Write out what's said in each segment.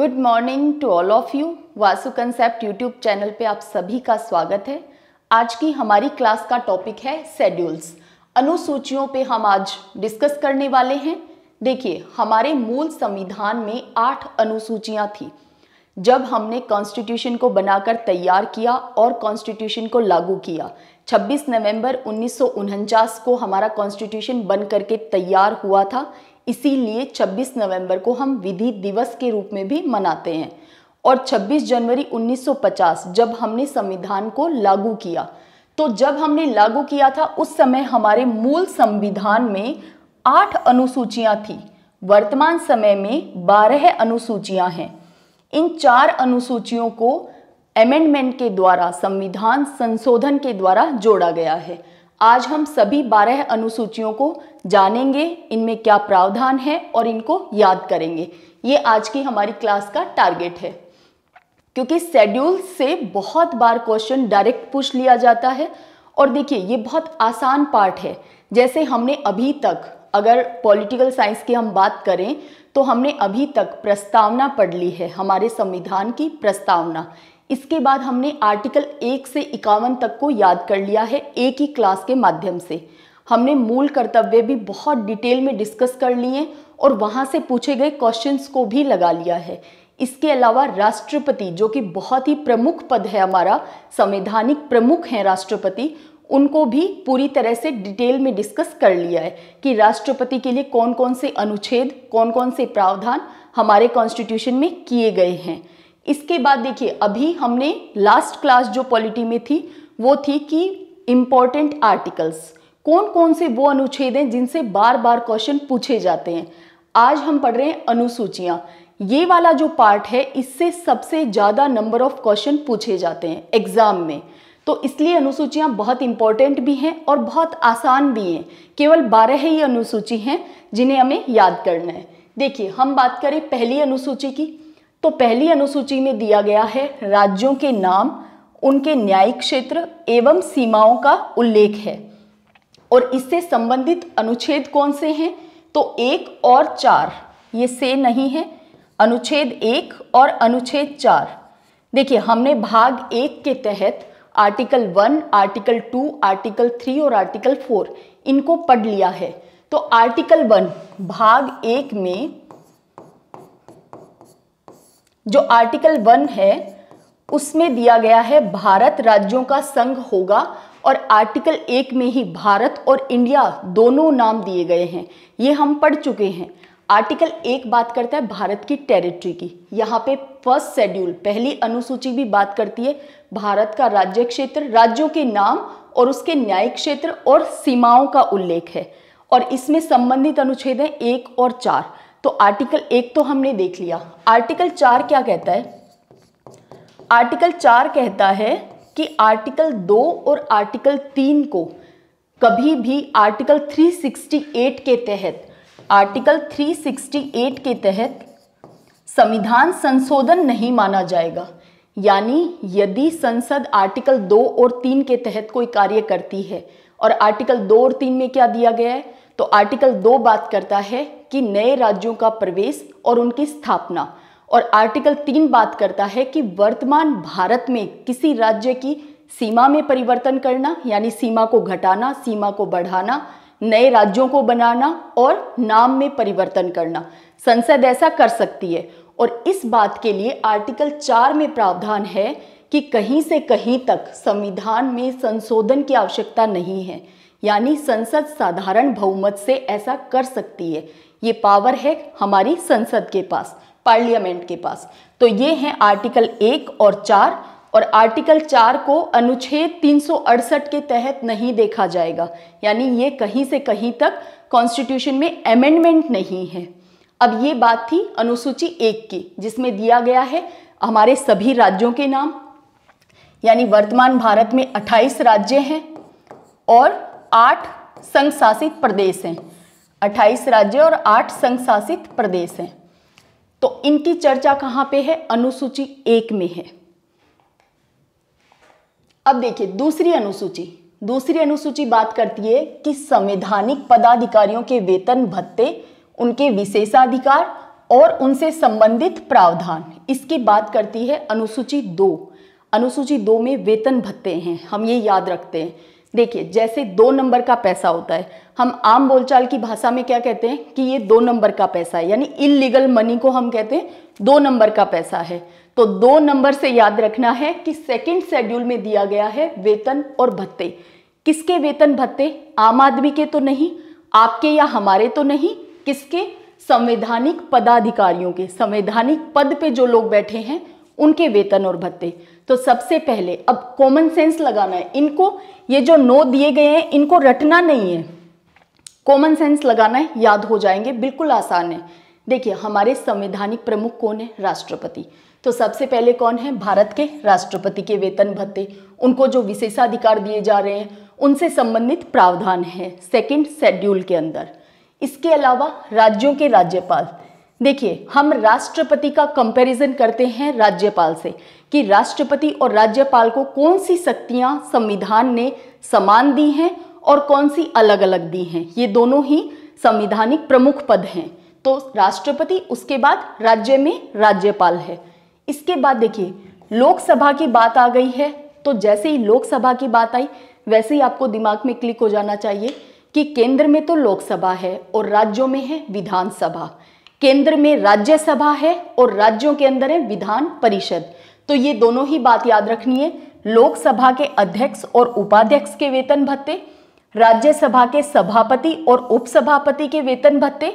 Good morning to all of you Vasu concept YouTube channel पे आप सभी का स्वागत है आज की हमारी क्लास का टॉपिक है शेड्यूल्स अनुसूचियों पे हम आज डिस्कस करने वाले हैं देखिए हमारे मूल संविधान में आठ अनुसूचियां थी जब हमने कॉन्स्टिट्यूशन को बनाकर तैयार किया और कॉन्स्टिट्यूशन को लागू किया 26 नवंबर उन्नीस को हमारा कॉन्स्टिट्यूशन बन करके तैयार हुआ था इसीलिए 26 नवंबर को हम विधि दिवस के रूप में भी मनाते हैं और 26 जनवरी 1950 जब हमने संविधान को लागू किया तो जब हमने लागू किया था उस समय हमारे मूल संविधान में आठ अनुसूचियां थी वर्तमान समय में बारह अनुसूचियां हैं इन चार अनुसूचियों को अमेंडमेंट के द्वारा संविधान संशोधन के द्वारा जोड़ा गया है आज हम सभी बारह अनुसूचियों को जानेंगे इनमें क्या प्रावधान है और इनको याद करेंगे ये आज की हमारी क्लास का टारगेट है क्योंकि शेड्यूल से बहुत बार क्वेश्चन डायरेक्ट पूछ लिया जाता है और देखिए ये बहुत आसान पार्ट है जैसे हमने अभी तक अगर पॉलिटिकल साइंस की हम बात करें तो हमने अभी तक प्रस्तावना पढ़ ली है हमारे संविधान की प्रस्तावना इसके बाद हमने आर्टिकल एक से इक्यावन तक को याद कर लिया है एक ही क्लास के माध्यम से हमने मूल कर्तव्य भी बहुत डिटेल में डिस्कस कर लिए और वहाँ से पूछे गए क्वेश्चंस को भी लगा लिया है इसके अलावा राष्ट्रपति जो कि बहुत ही प्रमुख पद है हमारा संवैधानिक प्रमुख हैं राष्ट्रपति उनको भी पूरी तरह से डिटेल में डिस्कस कर लिया है कि राष्ट्रपति के लिए कौन कौन से अनुच्छेद कौन कौन से प्रावधान हमारे कॉन्स्टिट्यूशन में किए गए हैं इसके बाद देखिए अभी हमने लास्ट क्लास जो पॉलिटी में थी वो थी कि इम्पॉर्टेंट आर्टिकल्स कौन कौन से वो अनुच्छेद हैं जिनसे बार बार क्वेश्चन पूछे जाते हैं आज हम पढ़ रहे हैं अनुसूचियां ये वाला जो पार्ट है इससे सबसे ज़्यादा नंबर ऑफ क्वेश्चन पूछे जाते हैं एग्जाम में तो इसलिए अनुसूचियां बहुत इंपॉर्टेंट भी हैं और बहुत आसान भी हैं केवल बारह ही अनुसूची हैं जिन्हें हमें याद करना है देखिए हम बात करें पहली अनुसूची की तो पहली अनुसूची में दिया गया है राज्यों के नाम उनके न्यायिक क्षेत्र एवं सीमाओं का उल्लेख है और इससे संबंधित अनुच्छेद कौन से हैं तो एक और चार ये से नहीं है अनुच्छेद एक और अनुच्छेद चार देखिए हमने भाग एक के तहत article one article two article three और आर्टिकल फोर इनको पढ़ लिया है तो आर्टिकल वन भाग एक में जो आर्टिकल वन है उसमें दिया गया है भारत राज्यों का संघ होगा और आर्टिकल एक में ही भारत और इंडिया दोनों नाम दिए गए हैं ये हम पढ़ चुके हैं आर्टिकल एक बात करता है भारत की टेरिटरी की यहाँ पे फर्स्ट शेड्यूल पहली अनुसूची भी बात करती है भारत का राज्य क्षेत्र राज्यों के नाम और उसके न्यायिक क्षेत्र और सीमाओं का उल्लेख है और इसमें संबंधित अनुच्छेद हैं एक और चार तो आर्टिकल एक तो हमने देख लिया आर्टिकल चार क्या कहता है आर्टिकल चार कहता है कि आर्टिकल दो और आर्टिकल तीन को कभी भी आर्टिकल 368 के तहत आर्टिकल 368 के तहत संविधान संशोधन नहीं माना जाएगा यानी यदि संसद आर्टिकल दो और तीन के तहत कोई कार्य करती है और आर्टिकल दो और तीन में क्या दिया गया है तो आर्टिकल दो बात करता है कि नए राज्यों का प्रवेश और उनकी स्थापना और आर्टिकल तीन बात करता है कि वर्तमान भारत में किसी राज्य की सीमा में परिवर्तन करना यानी सीमा को घटाना सीमा को बढ़ाना नए राज्यों को बनाना और नाम में परिवर्तन करना संसद ऐसा कर सकती है और इस बात के लिए आर्टिकल चार में प्रावधान है कि कहीं से कहीं तक संविधान में संशोधन की आवश्यकता नहीं है यानी संसद साधारण बहुमत से ऐसा कर सकती है ये पावर है हमारी संसद के पास पार्लियामेंट के पास तो ये हैं आर्टिकल एक और चार और आर्टिकल चार को अनुच्छेद 368 के तहत नहीं देखा जाएगा यानी ये कहीं से कहीं तक कॉन्स्टिट्यूशन में अमेंडमेंट नहीं है अब ये बात थी अनुसूची एक की जिसमें दिया गया है हमारे सभी राज्यों के नाम यानी वर्तमान भारत में 28 राज्य हैं और 8 संघ शासित प्रदेश हैं 28 राज्य और 8 संघ शासित प्रदेश हैं तो इनकी चर्चा कहां पे है अनुसूची एक में है अब देखिए दूसरी अनुसूची दूसरी अनुसूची बात करती है कि संवैधानिक पदाधिकारियों के वेतन भत्ते उनके विशेषाधिकार और उनसे संबंधित प्रावधान इसकी बात करती है अनुसूची दो अनुसूची दो में वेतन भत्ते हैं हम ये याद रखते हैं देखिए जैसे दो नंबर का पैसा होता है हम आम बोलचाल की भाषा में क्या कहते हैं कि ये दो नंबर का पैसा है यानी इलीगल मनी को हम कहते हैं दो नंबर का पैसा है तो दो नंबर से याद रखना है कि सेकंड शेड्यूल में दिया गया है वेतन और भत्ते किसके वेतन भत्ते आम आदमी के तो नहीं आपके या हमारे तो नहीं किसके संवैधानिक पदाधिकारियों के संवैधानिक पद पे जो लोग बैठे हैं उनके वेतन और भत्ते तो सबसे पहले अब कॉमन सेंस लगाना है इनको ये जो नो दिए गए हैं इनको रटना नहीं है कॉमन सेंस लगाना है याद हो जाएंगे बिल्कुल आसान है देखिए हमारे संवैधानिक प्रमुख कौन है राष्ट्रपति तो सबसे पहले कौन है भारत के राष्ट्रपति के वेतन भत्ते उनको जो विशेषाधिकार दिए जा रहे हैं उनसे संबंधित प्रावधान है सेकंड शेड्यूल के अंदर इसके अलावा राज्यों के राज्यपाल देखिए हम राष्ट्रपति का कंपैरिजन करते हैं राज्यपाल से कि राष्ट्रपति और राज्यपाल को कौन सी शक्तियां संविधान ने समान दी हैं और कौन सी अलग अलग दी हैं ये दोनों ही संविधानिक प्रमुख पद हैं तो राष्ट्रपति उसके बाद राज्य में राज्यपाल है इसके बाद देखिए लोकसभा की बात आ गई है तो जैसे ही लोकसभा की बात आई वैसे ही आपको दिमाग में क्लिक हो जाना चाहिए कि केंद्र में तो लोकसभा है और राज्यों में है विधानसभा केंद्र में राज्यसभा है और राज्यों के अंदर है विधान परिषद तो ये दोनों ही बात याद रखनी है लोकसभा के अध्यक्ष और उपाध्यक्ष के वेतन भत्ते राज्यसभा के सभापति और उपसभापति के वेतन भत्ते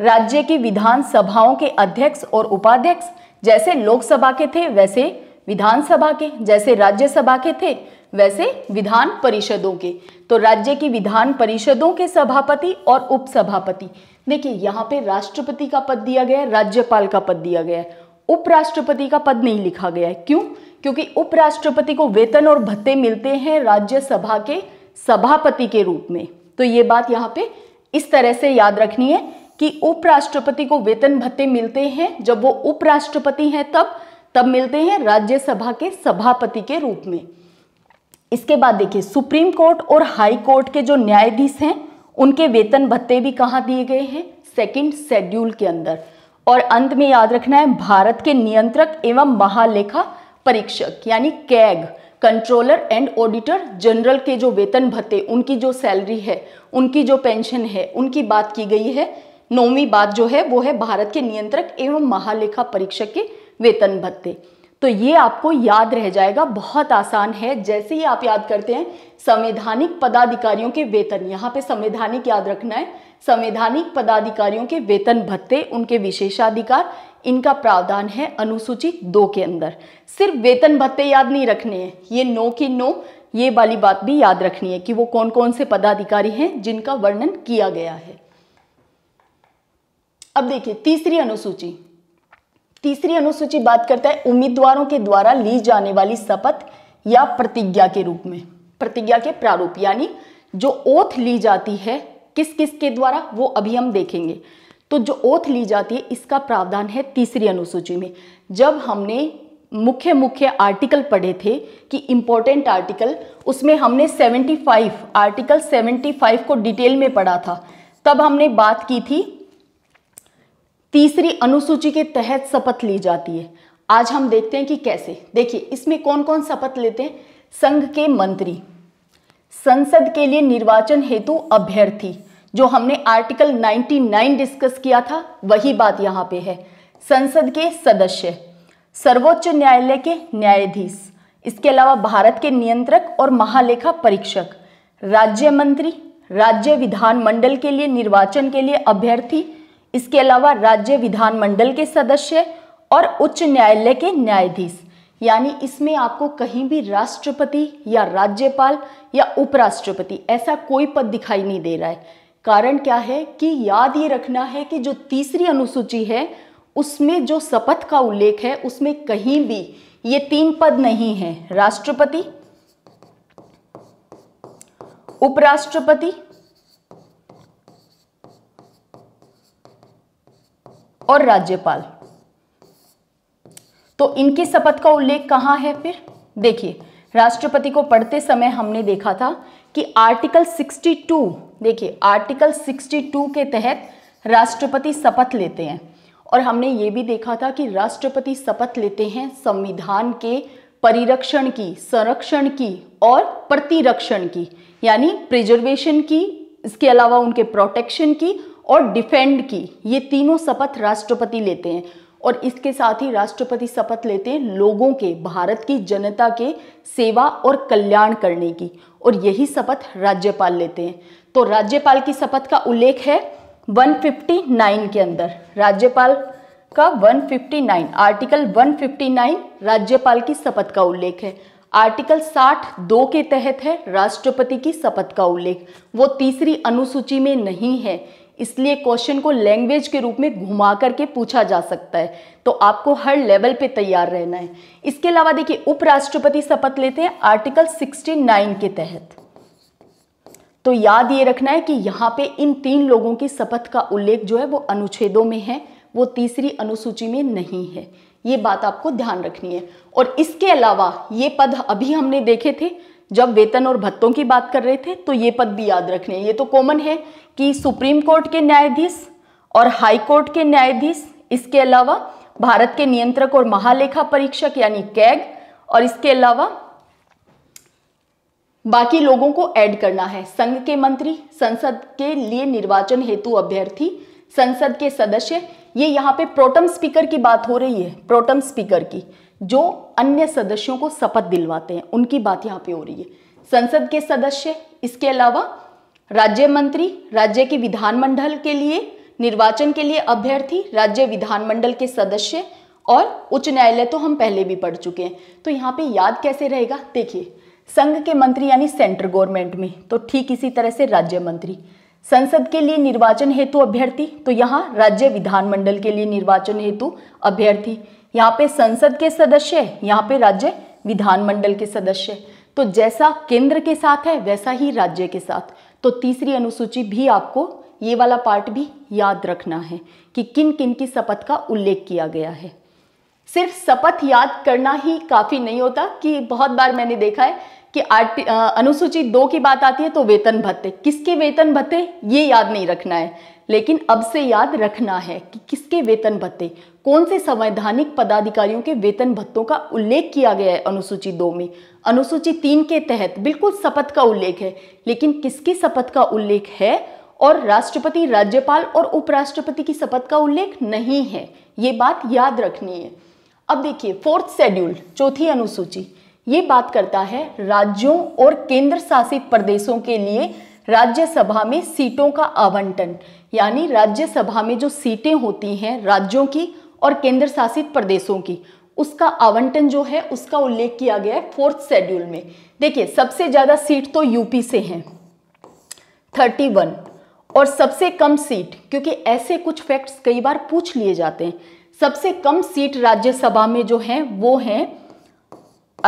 राज्य की विधानसभाओं के अध्यक्ष और उपाध्यक्ष जैसे लोकसभा के थे वैसे विधानसभा के जैसे राज्यसभा के थे वैसे विधान परिषदों के तो राज्य की विधान परिषदों के सभापति और उपसभापति देखिए यहाँ पे राष्ट्रपति का पद दिया गया है राज्यपाल का पद दिया गया है उपराष्ट्रपति का पद नहीं लिखा गया है क्यों क्योंकि उपराष्ट्रपति को वेतन और भत्ते मिलते हैं राज्यसभा के सभापति के रूप में तो ये बात यहाँ पे इस तरह से याद रखनी है कि उपराष्ट्रपति को वेतन भत्ते मिलते हैं जब वो उपराष्ट्रपति हैं तब तब मिलते हैं राज्यसभा के सभापति के रूप में इसके बाद देखिए सुप्रीम कोर्ट और हाई कोर्ट के जो न्यायाधीश हैं उनके वेतन भत्ते भी कहाँ दिए गए हैं सेकंड शेड्यूल के अंदर और अंत में याद रखना है भारत के नियंत्रक एवं महालेखा परीक्षक यानी CAG controller and auditor general के जो वेतन भत्ते उनकी जो सैलरी है उनकी जो पेंशन है उनकी बात की गई है नौवीं बात जो है वो है भारत के नियंत्रक एवं महालेखा परीक्षक के वेतन भत्ते तो ये आपको याद रह जाएगा बहुत आसान है जैसे ही आप याद करते हैं संवैधानिक पदाधिकारियों के वेतन यहाँ पे संवैधानिक याद रखना है संवैधानिक पदाधिकारियों के वेतन भत्ते उनके विशेषाधिकार इनका प्रावधान है अनुसूची दो के अंदर सिर्फ वेतन भत्ते याद नहीं रखने हैं ये नो की नो ये वाली बात भी याद रखनी है कि वो कौन कौन से पदाधिकारी हैं जिनका वर्णन किया गया है अब देखिए तीसरी अनुसूची तीसरी अनुसूची बात करता है उम्मीदवारों के द्वारा ली जाने वाली शपथ या प्रतिज्ञा के रूप में प्रतिज्ञा के प्रारूप यानी जो ओथ ली जाती है किस किस के द्वारा वो अभी हम देखेंगे तो जो ओथ ली जाती है इसका प्रावधान है तीसरी अनुसूची में जब हमने मुख्य मुख्य आर्टिकल पढ़े थे कि इम्पोर्टेंट आर्टिकल उसमें हमने 75 आर्टिकल 75 को डिटेल में पढ़ा था तब हमने बात की थी तीसरी अनुसूची के तहत शपथ ली जाती है आज हम देखते हैं कि कैसे देखिए इसमें कौन कौन शपथ लेते हैं संघ के मंत्री संसद के लिए निर्वाचन हेतु अभ्यर्थी जो हमने आर्टिकल 99 डिस्कस किया था वही बात यहाँ पे है संसद के सदस्य सर्वोच्च न्यायालय के न्यायाधीश इसके अलावा भारत के नियंत्रक और महालेखा परीक्षक राज्य मंत्री राज्य विधानमंडल के लिए निर्वाचन के लिए अभ्यर्थी इसके अलावा राज्य विधानमंडल के सदस्य और उच्च न्यायालय के न्यायाधीश यानी इसमें आपको कहीं भी राष्ट्रपति या राज्यपाल या उपराष्ट्रपति ऐसा कोई पद दिखाई नहीं दे रहा है कारण क्या है कि याद ये रखना है कि जो तीसरी अनुसूची है उसमें जो शपथ का उल्लेख है उसमें कहीं भी ये तीन पद नहीं है राष्ट्रपति उपराष्ट्रपति और राज्यपाल तो इनकी शपथ का उल्लेख कहां है फिर देखिए राष्ट्रपति को पढ़ते समय हमने देखा था कि आर्टिकल 62 देखिए आर्टिकल 62 के तहत राष्ट्रपति शपथ लेते हैं और हमने ये भी देखा था कि राष्ट्रपति शपथ लेते हैं संविधान के परिरक्षण की संरक्षण की और प्रतिरक्षण की यानी प्रिजर्वेशन की इसके अलावा उनके प्रोटेक्शन की और डिफेंड की ये तीनों शपथ राष्ट्रपति लेते हैं और इसके साथ ही राष्ट्रपति शपथ लेते हैं लोगों के भारत की जनता के सेवा और कल्याण करने की और यही शपथ राज्यपाल लेते हैं तो राज्यपाल की शपथ का उल्लेख है 159 के अंदर राज्यपाल का 159 आर्टिकल 159 राज्यपाल की शपथ का उल्लेख है आर्टिकल 60 दो के तहत है राष्ट्रपति की शपथ का उल्लेख वो तीसरी अनुसूची में नहीं है इसलिए क्वेश्चन को लैंग्वेज के रूप में घुमा करके पूछा जा सकता है तो आपको हर लेवल पे तैयार रहना है इसके अलावा देखिए उपराष्ट्रपति शपथ लेते हैं आर्टिकल 69 के तहत तो याद ये रखना है कि यहाँ पे इन तीन लोगों की शपथ का उल्लेख जो है वो अनुच्छेदों में है वो तीसरी अनुसूची में नहीं है ये बात आपको ध्यान रखनी है और इसके अलावा ये पद अभी हमने देखे थे जब वेतन और भत्तों की बात कर रहे थे तो ये पद भी याद रखने ये तो कॉमन है कि सुप्रीम कोर्ट के न्यायाधीश और हाई कोर्ट के न्यायाधीश इसके अलावा भारत के नियंत्रक और महालेखा परीक्षक यानी कैग और इसके अलावा बाकी लोगों को ऐड करना है संघ के मंत्री संसद के लिए निर्वाचन हेतु अभ्यर्थी संसद के सदस्य ये यहाँ पे प्रोटम स्पीकर की बात हो रही है प्रोटम स्पीकर की जो अन्य सदस्यों को शपथ दिलवाते हैं उनकी बात यहाँ पे हो रही है संसद के सदस्य इसके अलावा राज्य मंत्री राज्य के विधानमंडल के लिए निर्वाचन के लिए अभ्यर्थी राज्य विधानमंडल के सदस्य और उच्च न्यायालय तो हम पहले भी पढ़ चुके हैं तो यहाँ पे याद कैसे रहेगा देखिए संघ के मंत्री यानी सेंट्रल गवर्नमेंट में तो ठीक इसी तरह से राज्य मंत्री संसद के लिए निर्वाचन हेतु अभ्यर्थी तो यहाँ राज्य विधानमंडल के लिए निर्वाचन हेतु अभ्यर्थी यहाँ पे संसद के सदस्य यहाँ पे राज्य विधानमंडल के सदस्य तो जैसा केंद्र के साथ है वैसा ही राज्य के साथ तो तीसरी अनुसूची भी आपको ये वाला पार्ट भी याद रखना है कि किन किन की शपथ का उल्लेख किया गया है सिर्फ शपथ याद करना ही काफ़ी नहीं होता कि बहुत बार मैंने देखा है कि आर्ट अनुसूची दो की बात आती है तो वेतन भत्ते किसके वेतन भत्ते ये याद नहीं रखना है लेकिन अब से याद रखना है कि किसके वेतन भत्ते कौन से संवैधानिक पदाधिकारियों के वेतन भत्तों का उल्लेख किया गया है अनुसूची दो में अनुसूची तीन के तहत बिल्कुल शपथ का उल्लेख है लेकिन किसकी शपथ का उल्लेख है और राष्ट्रपति राज्यपाल और उपराष्ट्रपति की शपथ का उल्लेख नहीं है ये बात याद रखनी है अब देखिए फोर्थ शेड्यूल चौथी अनुसूची ये बात करता है राज्यों और केंद्र शासित प्रदेशों के लिए राज्यसभा में सीटों का आवंटन यानी राज्यसभा में जो सीटें होती हैं राज्यों की और केंद्र शासित प्रदेशों की उसका आवंटन जो है उसका उल्लेख किया गया है फोर्थ शेड्यूल में देखिए सबसे ज़्यादा सीट तो यूपी से हैं 31 और सबसे कम सीट क्योंकि ऐसे कुछ फैक्ट्स कई बार पूछ लिए जाते हैं सबसे कम सीट राज्यसभा में जो है वो है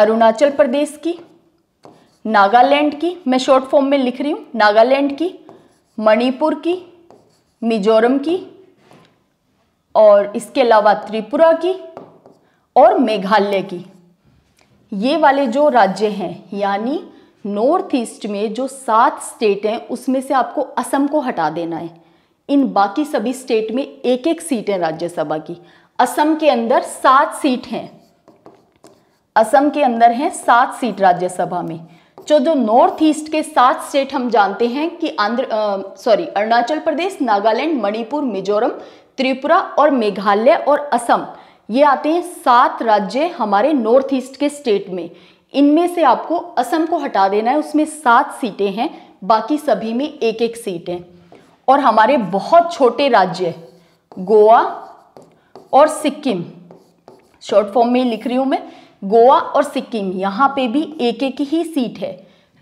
अरुणाचल प्रदेश की नागालैंड की मैं शॉर्ट फॉर्म में लिख रही हूं नागालैंड की मणिपुर की मिजोरम की और इसके अलावा त्रिपुरा की और मेघालय की ये वाले जो राज्य हैं यानी नॉर्थ ईस्ट में जो सात स्टेट हैं उसमें से आपको असम को हटा देना है इन बाकी सभी स्टेट में एक एक सीट है राज्यसभा की असम के अंदर सात सीट हैं असम के अंदर हैं सात सीट राज्यसभा में जो जो नॉर्थ ईस्ट के सात स्टेट हम जानते हैं कि आंध्र सॉरी अरुणाचल प्रदेश नागालैंड मणिपुर मिजोरम त्रिपुरा और मेघालय और असम ये आते हैं सात राज्य हमारे नॉर्थ ईस्ट के स्टेट में इनमें से आपको असम को हटा देना है उसमें सात सीटें हैं बाकी सभी में एक एक सीट है और हमारे बहुत छोटे राज्य गोवा और सिक्किम शॉर्ट फॉर्म में लिख रही हूं मैं गोवा और सिक्किम यहाँ पे भी एक एक ही सीट है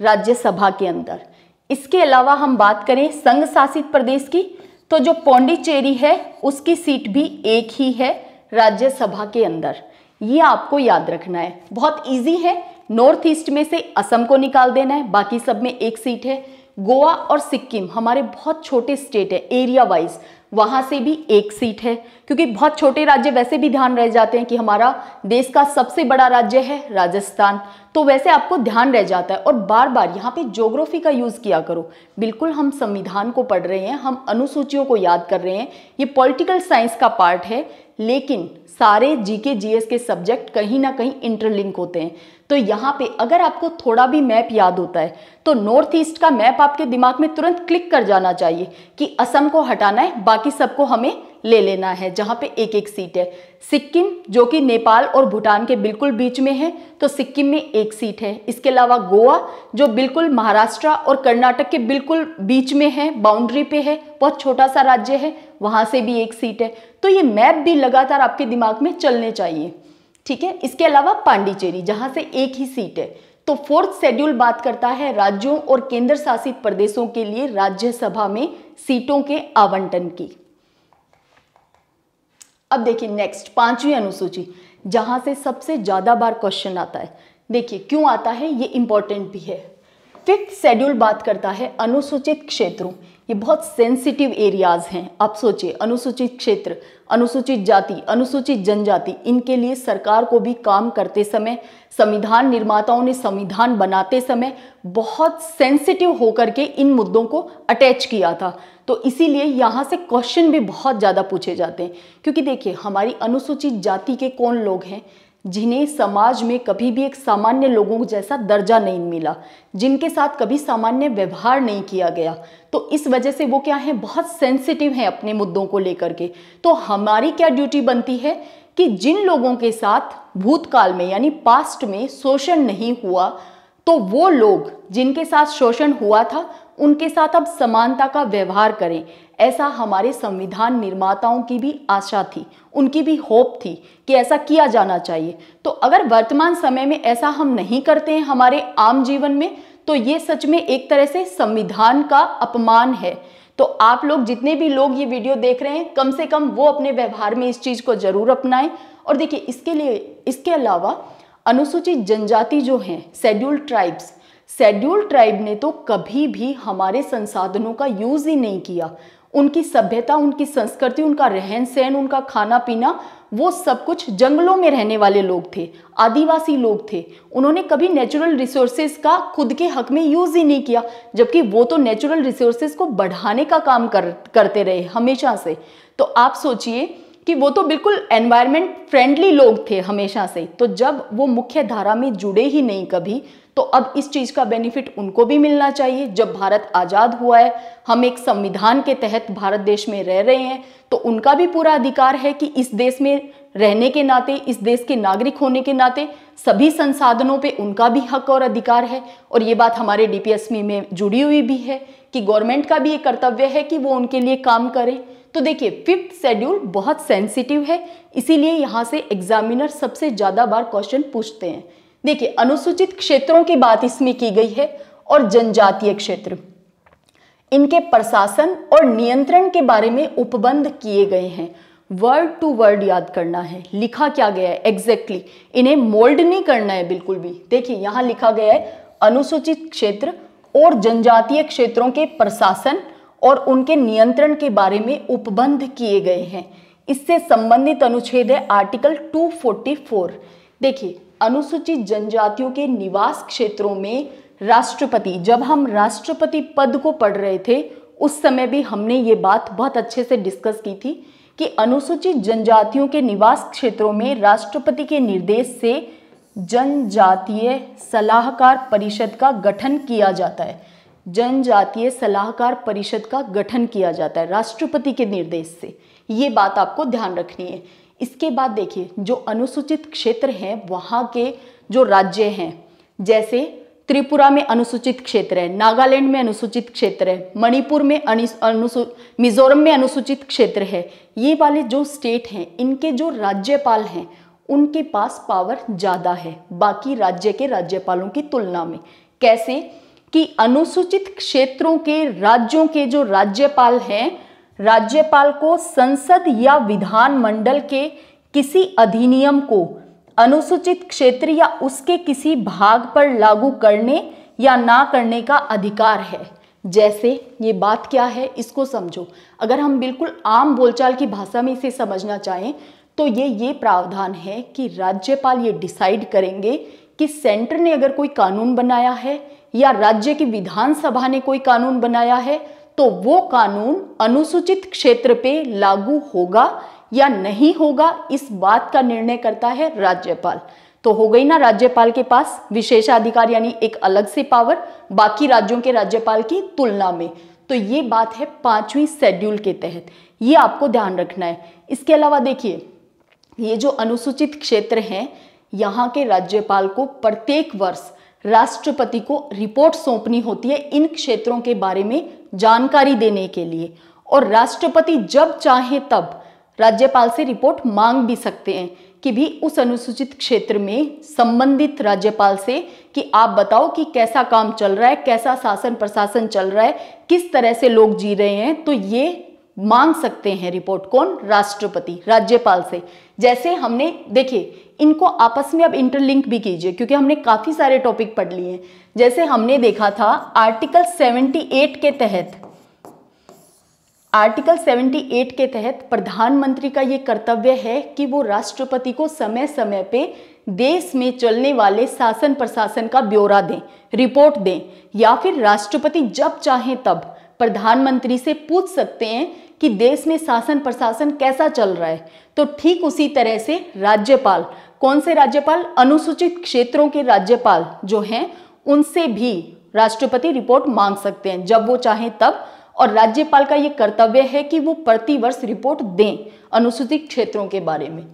राज्यसभा के अंदर इसके अलावा हम बात करें संघ शासित प्रदेश की तो जो पौंडीचेरी है उसकी सीट भी एक ही है राज्यसभा के अंदर ये आपको याद रखना है बहुत इजी है नॉर्थ ईस्ट में से असम को निकाल देना है बाकी सब में एक सीट है गोवा और सिक्किम हमारे बहुत छोटे स्टेट है एरिया वाइज वहाँ से भी एक सीट है क्योंकि बहुत छोटे राज्य वैसे भी ध्यान रह जाते हैं कि हमारा देश का सबसे बड़ा राज्य है राजस्थान तो वैसे आपको ध्यान रह जाता है और बार बार यहाँ पे ज्योग्राफी का यूज़ किया करो बिल्कुल हम संविधान को पढ़ रहे हैं हम अनुसूचियों को याद कर रहे हैं ये पॉलिटिकल साइंस का पार्ट है लेकिन सारे जीके जीएस के सब्जेक्ट कहीं ना कहीं इंटरलिंक होते हैं तो यहाँ पे अगर आपको थोड़ा भी मैप याद होता है तो नॉर्थ ईस्ट का मैप आपके दिमाग में तुरंत क्लिक कर जाना चाहिए कि असम को हटाना है बाकी सबको हमें ले लेना है जहाँ पे एक एक सीट है सिक्किम जो कि नेपाल और भूटान के बिल्कुल बीच में है तो सिक्किम में एक सीट है इसके अलावा गोवा जो बिल्कुल महाराष्ट्र और कर्नाटक के बिल्कुल बीच में है बाउंड्री पे है बहुत छोटा सा राज्य है वहाँ से भी एक सीट है तो ये मैप भी लगातार आपके दिमाग में चलने चाहिए ठीक है इसके अलावा पांडिचेरी जहां से एक ही सीट है तो फोर्थ शेड्यूल बात करता है राज्यों और केंद्र शासित प्रदेशों के लिए राज्यसभा में सीटों के आवंटन की अब देखिए नेक्स्ट पांचवी अनुसूची जहां से सबसे ज्यादा बार क्वेश्चन आता है देखिए क्यों आता है ये इंपॉर्टेंट भी है फिफ्थ शेड्यूल बात करता है अनुसूचित क्षेत्रों ये बहुत सेंसिटिव एरियाज़ हैं आप सोचिए अनुसूचित क्षेत्र अनुसूचित जाति अनुसूचित जनजाति इनके लिए सरकार को भी काम करते समय संविधान निर्माताओं ने संविधान बनाते समय बहुत सेंसिटिव होकर के इन मुद्दों को अटैच किया था तो इसीलिए यहाँ से क्वेश्चन भी बहुत ज़्यादा पूछे जाते हैं क्योंकि देखिए हमारी अनुसूचित जाति के कौन लोग हैं जिन्हें समाज में कभी भी एक सामान्य लोगों जैसा दर्जा नहीं मिला जिनके साथ कभी सामान्य व्यवहार नहीं किया गया तो इस वजह से वो क्या है बहुत सेंसिटिव हैं अपने मुद्दों को लेकर के तो हमारी क्या ड्यूटी बनती है कि जिन लोगों के साथ भूतकाल में यानी पास्ट में शोषण नहीं हुआ तो वो लोग जिनके साथ शोषण हुआ था उनके साथ अब समानता का व्यवहार करें ऐसा हमारे संविधान निर्माताओं की भी आशा थी उनकी भी होप थी कि ऐसा किया जाना चाहिए तो अगर वर्तमान समय में ऐसा हम नहीं करते हैं हमारे आम जीवन में तो ये सच में एक तरह से संविधान का अपमान है तो आप लोग जितने भी लोग ये वीडियो देख रहे हैं कम से कम वो अपने व्यवहार में इस चीज़ को जरूर अपनाएं और देखिए इसके लिए इसके अलावा अनुसूचित जनजाति जो हैं शेड्यूल ट्राइब्स शेड्यूल ट्राइब ने तो कभी भी हमारे संसाधनों का यूज़ ही नहीं किया उनकी सभ्यता उनकी संस्कृति उनका रहन सहन उनका खाना पीना वो सब कुछ जंगलों में रहने वाले लोग थे आदिवासी लोग थे उन्होंने कभी नेचुरल रिसोर्सेज का खुद के हक में यूज़ ही नहीं किया जबकि वो तो नेचुरल रिसोर्सेज को बढ़ाने का काम कर करते रहे हमेशा से तो आप सोचिए कि वो तो बिल्कुल एनवायरमेंट फ्रेंडली लोग थे हमेशा से तो जब वो मुख्य धारा में जुड़े ही नहीं कभी तो अब इस चीज़ का बेनिफिट उनको भी मिलना चाहिए जब भारत आज़ाद हुआ है हम एक संविधान के तहत भारत देश में रह रहे हैं तो उनका भी पूरा अधिकार है कि इस देश में रहने के नाते इस देश के नागरिक होने के नाते सभी संसाधनों पे उनका भी हक और अधिकार है और ये बात हमारे डीपीएसमी में जुड़ी हुई भी है कि गवर्नमेंट का भी ये कर्तव्य है कि वो उनके लिए काम करें तो देखिए फिफ्थ शेड्यूल बहुत सेंसिटिव है इसीलिए यहाँ से एग्जामिनर सबसे ज़्यादा बार क्वेश्चन पूछते हैं देखिए अनुसूचित क्षेत्रों की बात इसमें की गई है और जनजातीय क्षेत्र इनके प्रशासन और नियंत्रण के बारे में उपबंध किए गए हैं वर्ड टू वर्ड याद करना है लिखा क्या गया है एग्जैक्टली exactly. इन्हें मोल्ड नहीं करना है बिल्कुल भी देखिए यहां लिखा गया है अनुसूचित क्षेत्र और जनजातीय क्षेत्रों के प्रशासन और उनके नियंत्रण के बारे में उपबंध किए गए हैं इससे संबंधित अनुच्छेद है आर्टिकल 244 देखिए अनुसूचित जनजातियों के निवास क्षेत्रों में राष्ट्रपति जब हम राष्ट्रपति पद को पढ़ रहे थे उस समय भी हमने ये बात बहुत अच्छे से डिस्कस की थी कि अनुसूचित जनजातियों के निवास क्षेत्रों में राष्ट्रपति के निर्देश से जनजातीय सलाहकार परिषद का गठन किया जाता है जनजातीय सलाहकार परिषद का गठन किया जाता है राष्ट्रपति के निर्देश से ये बात आपको ध्यान रखनी है इसके बाद देखिए जो अनुसूचित क्षेत्र हैं वहाँ के जो राज्य हैं जैसे त्रिपुरा में अनुसूचित क्षेत्र है नागालैंड में अनुसूचित क्षेत्र है मणिपुर में अनुसू मिजोरम में अनुसूचित क्षेत्र है ये वाले जो स्टेट हैं इनके जो राज्यपाल हैं उनके पास पावर ज़्यादा है बाकी राज्य के राज्यपालों की तुलना में कैसे कि अनुसूचित क्षेत्रों के राज्यों के जो राज्यपाल हैं राज्यपाल को संसद या विधानमंडल के किसी अधिनियम को अनुसूचित क्षेत्र या उसके किसी भाग पर लागू करने या ना करने का अधिकार है जैसे ये बात क्या है इसको समझो अगर हम बिल्कुल आम बोलचाल की भाषा में इसे समझना चाहें तो ये ये प्रावधान है कि राज्यपाल ये डिसाइड करेंगे कि सेंटर ने अगर कोई कानून बनाया है या राज्य की विधानसभा ने कोई कानून बनाया है तो वो कानून अनुसूचित क्षेत्र पे लागू होगा या नहीं होगा इस बात का निर्णय करता है राज्यपाल तो हो गई ना राज्यपाल के पास विशेषाधिकार यानी एक अलग से पावर बाकी राज्यों के राज्यपाल की तुलना में तो ये बात है पांचवी शेड्यूल के तहत ये आपको ध्यान रखना है इसके अलावा देखिए ये जो अनुसूचित क्षेत्र हैं यहाँ के राज्यपाल को प्रत्येक वर्ष राष्ट्रपति को रिपोर्ट सौंपनी होती है इन क्षेत्रों के बारे में जानकारी देने के लिए और राष्ट्रपति जब चाहे तब राज्यपाल से रिपोर्ट मांग भी सकते हैं कि भी उस अनुसूचित क्षेत्र में संबंधित राज्यपाल से कि आप बताओ कि कैसा काम चल रहा है कैसा शासन प्रशासन चल रहा है किस तरह से लोग जी रहे हैं तो ये मांग सकते हैं रिपोर्ट कौन राष्ट्रपति राज्यपाल से जैसे हमने देखिए इनको आपस में अब इंटरलिंक भी कीजिए क्योंकि हमने काफ़ी सारे टॉपिक पढ़ लिए हैं जैसे हमने देखा था आर्टिकल 78 के तहत आर्टिकल 78 के तहत प्रधानमंत्री का ये कर्तव्य है कि वो राष्ट्रपति को समय समय पे देश में चलने वाले शासन प्रशासन का ब्यौरा दें रिपोर्ट दें या फिर राष्ट्रपति जब चाहें तब प्रधानमंत्री से पूछ सकते हैं कि देश में शासन प्रशासन कैसा चल रहा है तो ठीक उसी तरह से राज्यपाल कौन से राज्यपाल अनुसूचित क्षेत्रों के राज्यपाल जो हैं उनसे भी राष्ट्रपति रिपोर्ट मांग सकते हैं जब वो चाहें तब और राज्यपाल का ये कर्तव्य है कि वो प्रतिवर्ष रिपोर्ट दें अनुसूचित क्षेत्रों के बारे में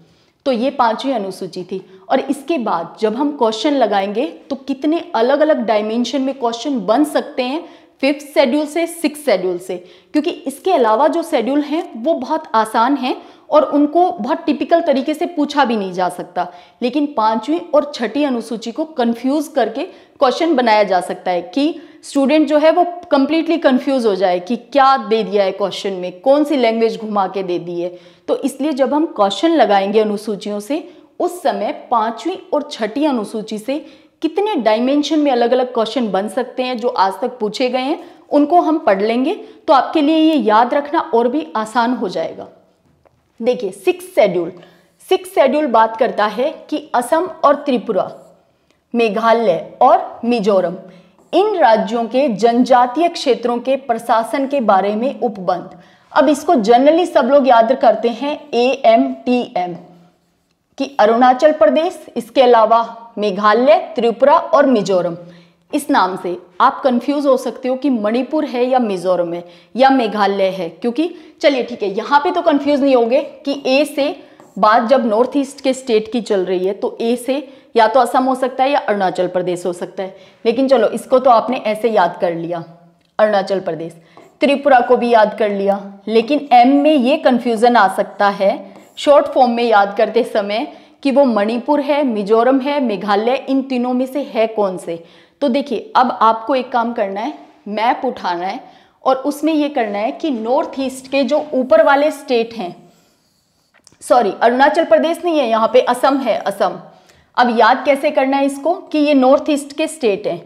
तो ये पांचवी अनुसूची थी और इसके बाद जब हम क्वेश्चन लगाएंगे तो कितने अलग अलग डायमेंशन में क्वेश्चन बन सकते हैं फिफ्थ शेड्यूल से सिक्स शेड्यूल से क्योंकि इसके अलावा जो शेड्यूल हैं वो बहुत आसान हैं और उनको बहुत टिपिकल तरीके से पूछा भी नहीं जा सकता लेकिन पांचवी और छठी अनुसूची को कंफ्यूज करके क्वेश्चन बनाया जा सकता है कि स्टूडेंट जो है वो कंप्लीटली कंफ्यूज हो जाए कि क्या दे दिया है क्वेश्चन में कौन सी लैंग्वेज घुमा के दे दी है तो इसलिए जब हम क्वेश्चन लगाएंगे अनुसूचियों से उस समय पांचवी और छठी अनुसूची से कितने डायमेंशन में अलग अलग क्वेश्चन बन सकते हैं जो आज तक पूछे गए हैं उनको हम पढ़ लेंगे तो आपके लिए ये याद रखना और भी आसान हो जाएगा देखिए सिक्स शेड्यूल सिक्स शेड्यूल बात करता है कि असम और त्रिपुरा मेघालय और मिजोरम इन राज्यों के जनजातीय क्षेत्रों के प्रशासन के बारे में उपबंध अब इसको जनरली सब लोग याद करते हैं ए एम टी एम कि अरुणाचल प्रदेश इसके अलावा मेघालय त्रिपुरा और मिजोरम इस नाम से आप कंफ्यूज हो सकते हो कि मणिपुर है या मिजोरम है या मेघालय है क्योंकि चलिए ठीक है यहां पे तो कंफ्यूज नहीं होगे कि ए से बात जब नॉर्थ ईस्ट के स्टेट की चल रही है तो ए से या तो असम हो सकता है या अरुणाचल प्रदेश हो सकता है लेकिन चलो इसको तो आपने ऐसे याद कर लिया अरुणाचल प्रदेश त्रिपुरा को भी याद कर लिया लेकिन एम में ये कंफ्यूजन आ सकता है शॉर्ट फॉर्म में याद करते समय कि वो मणिपुर है मिजोरम है मेघालय इन तीनों में से है कौन से तो देखिए अब आपको एक काम करना है मैप उठाना है और उसमें ये करना है कि नॉर्थ ईस्ट के जो ऊपर वाले स्टेट हैं सॉरी अरुणाचल प्रदेश नहीं है यहाँ पे असम है असम अब याद कैसे करना है इसको कि ये नॉर्थ ईस्ट के स्टेट हैं